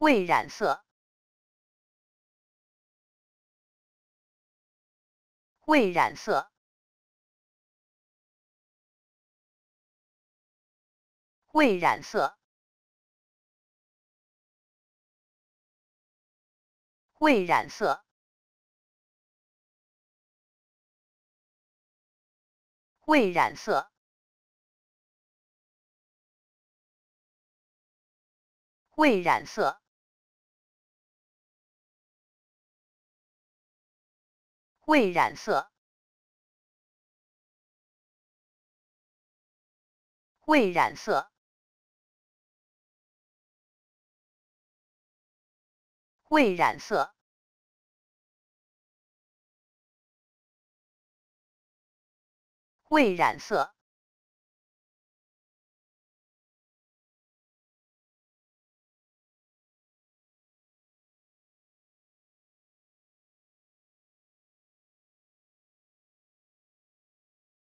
未染色。未染色。未染色。未染色。未染色。未染色。未染色。未染色。未染色。未染色。